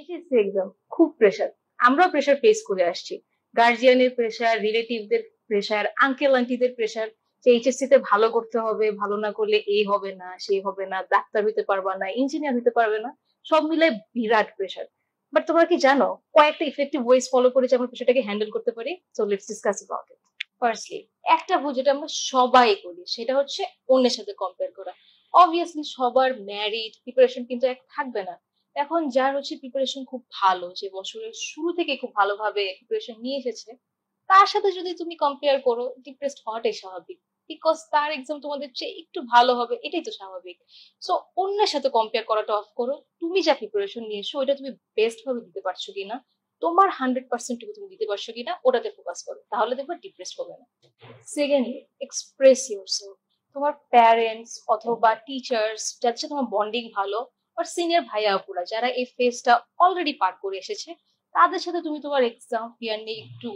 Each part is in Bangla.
এইচএসসি এক্সাম খুব প্রেশার আমরাও প্রেশার ফেস করে আসছি গার্জিয়ানের প্রেশার রিলেটিভদের প্রেশার আঙ্কেল আন্টিদের প্রেশার যে এইচএসসি তে ভালো করতে হবে ভালো না করলে এই হবে না সেই হবে না ডাক্তার হইতে পারবা না ইঞ্জিনিয়ার হইতে পারবে না সব মিলে বিরাট প্রেশার বাট তোমরা কি জানো কয়েকটা ইফেক্টিভ ওয়েজ ফলো করে যে আমরা প্রেশারটাকে হ্যান্ডেল করতে পারি so let's discuss about it firstly একটা ভুল যেটা আমরা সবাই করি সেটা হচ্ছে অন্যের সাথে কম্পেয়ার করা অবভিয়াসলি সবার ম্যারিড প্রিপারেশন কিন্তু এক থাকবে না এখন যার হচ্ছে প্রিপারেশন খুব ভালো যে বছরের শুরু থেকে খুব ভালোভাবে প্রিপারেশন নিয়ে এসেছে তার সাথে যদি তুমি কম্পেয়ার করো ডিপ্রেসড হওয়াটাই স্বাভাবিক বিকজ তার এক্সাম তোমাদের চেয়ে একটু ভালো হবে এটাই তো স্বাভাবিক সো অন্যের সাথে কম্পেয়ার করাটা অফ করো তুমি যা প্রিপারেশন নিয়েছো ওইটা তুমি বেস্ট ভাবে দিতে পারছো কিনা তোমার হান্ড্রেড পার্সেন্ট তুমি দিতে পারছো কিনা ওটাতে ফোকাস করো তাহলে দেখবে ডিপ্রেসড হবে না সেকেন্ডলি এক্সপ্রেস ইউর তোমার প্যারেন্টস অথবা টিচার্স যাদের সাথে তোমার বন্ডিং ভালো বা সিনিয়র ভাইয়া আপুরা যারা এই ফেজটা অলরেডি পার করে এসেছে তাদের সাথে তুমি তোমার এক্সাম ফিয়ার নিয়ে একটু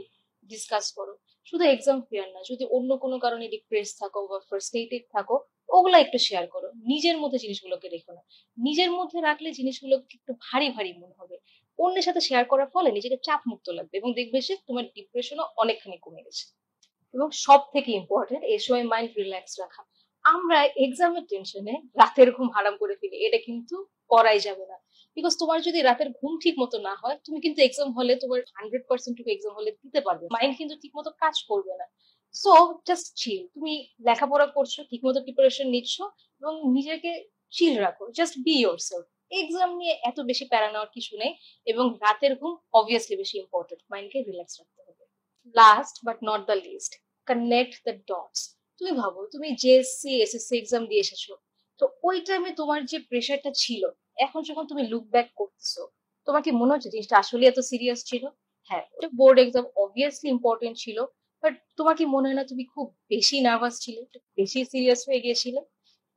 ডিসকাস করো শুধু এক্সাম ফিয়ার না যদি অন্য কোনো কারণে ডিপ্রেস থাকো বা ফ্রাস্ট্রেটেড থাকো ওগুলো একটু শেয়ার করো নিজের মধ্যে জিনিসগুলোকে রেখো না নিজের মধ্যে রাখলে জিনিসগুলো একটু ভারী ভারী মনে হবে অন্যের সাথে শেয়ার করার ফলে নিজেকে চাপ মুক্ত লাগবে এবং দেখবে সে তোমার ডিপ্রেশনও অনেকখানি কমে গেছে এবং সব থেকে ইম্পর্টেন্ট এই সময় মাইন্ড রিল্যাক্স রাখা আমরা এক্সামের টেনশনে রাতের ঘুম হারাম করে ফেলি এটা কিন্তু করাই যাবে না বিকজ তোমার যদি রাতের ঘুম ঠিক মতো না হয় তুমি কিন্তু এক্সাম হলে তোমার হান্ড্রেড পার্সেন্ট এক্সাম হলে দিতে পারবে মাইন্ড কিন্তু ঠিক মতো কাজ করবে না সো জাস্ট চিল তুমি লেখাপড়া করছো ঠিক মতো প্রিপারেশন নিচ্ছ এবং নিজেকে চিল রাখো জাস্ট বি ইউর এক্সাম নিয়ে এত বেশি প্যারা নেওয়ার কিছু নেই এবং রাতের ঘুম অবভিয়াসলি বেশি ইম্পর্টেন্ট মাইন্ডকে রিল্যাক্স রাখতে হবে last but not the least connect the dots তুমি ভাবো তুমি জেএসসি এসএসসি এক্সাম দিয়ে এসেছো তো ওই টাইমে তোমার যে প্রেশারটা ছিল এখন যখন তুমি লুক ব্যাক করতেছো তোমার কি মনে হচ্ছে জিনিসটা আসলে এত সিরিয়াস ছিল হ্যাঁ ওটা বোর্ড এক্সাম অবভিয়াসলি ইম্পর্টেন্ট ছিল বাট তোমার কি মনে হয় না তুমি খুব বেশি নার্ভাস ছিলে বেশি সিরিয়াস হয়ে গিয়েছিলে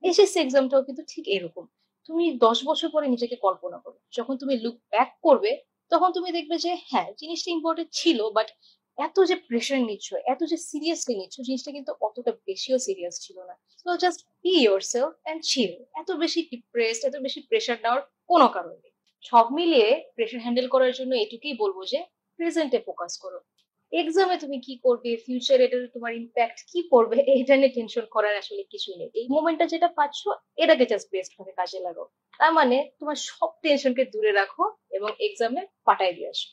এসএসসি এক্সামটাও কিন্তু ঠিক এরকম তুমি দশ বছর পরে নিজেকে কল্পনা করো যখন তুমি লুক ব্যাক করবে তখন তুমি দেখবে যে হ্যাঁ জিনিসটা ইম্পর্টেন্ট ছিল বাট এত যে প্রেশার নিচ্ছ এত যে সিরিয়াসলি নিচ্ছ জিনিসটা কিন্তু অতটা বেশিও সিরিয়াস ছিল না so just be yourself and chill এত বেশি ডিপ্রেসড এত বেশি প্রেশার নেওয়ার কোনো কারণ নেই সব মিলিয়ে প্রেশার হ্যান্ডেল করার জন্য এটুকুই বলবো যে প্রেজেন্টে ফোকাস করো এক্সামে তুমি কি করবে ফিউচার এটা তোমার ইম্প্যাক্ট কি পড়বে এটা নিয়ে টেনশন করার আসলে কিছু নেই এই মোমেন্টটা যেটা পাচ্ছ এটাকে জাস্ট বেস্ট ভাবে কাজে লাগাও তার মানে তোমার সব টেনশনকে দূরে রাখো এবং এক্সামে পাঠাই দিয়ে আসো